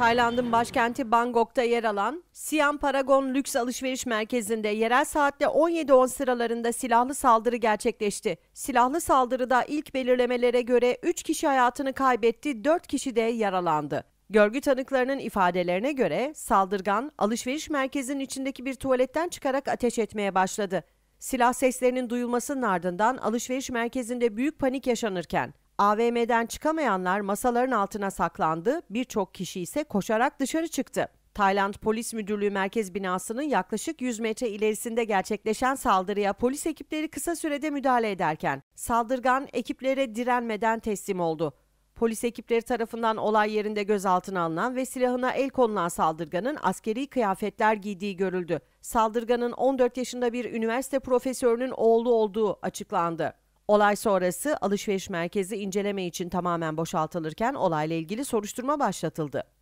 Tayland'ın başkenti Bangkok'ta yer alan Siam Paragon Lüks Alışveriş Merkezi'nde yerel saatte 17-10 sıralarında silahlı saldırı gerçekleşti. Silahlı saldırıda ilk belirlemelere göre 3 kişi hayatını kaybetti, 4 kişi de yaralandı. Görgü tanıklarının ifadelerine göre saldırgan alışveriş merkezinin içindeki bir tuvaletten çıkarak ateş etmeye başladı. Silah seslerinin duyulmasının ardından alışveriş merkezinde büyük panik yaşanırken AVM'den çıkamayanlar masaların altına saklandı, birçok kişi ise koşarak dışarı çıktı. Tayland Polis Müdürlüğü Merkez Binası'nın yaklaşık 100 metre ilerisinde gerçekleşen saldırıya polis ekipleri kısa sürede müdahale ederken saldırgan ekiplere direnmeden teslim oldu. Polis ekipleri tarafından olay yerinde gözaltına alınan ve silahına el konulan saldırganın askeri kıyafetler giydiği görüldü. Saldırganın 14 yaşında bir üniversite profesörünün oğlu olduğu açıklandı. Olay sonrası alışveriş merkezi inceleme için tamamen boşaltılırken olayla ilgili soruşturma başlatıldı.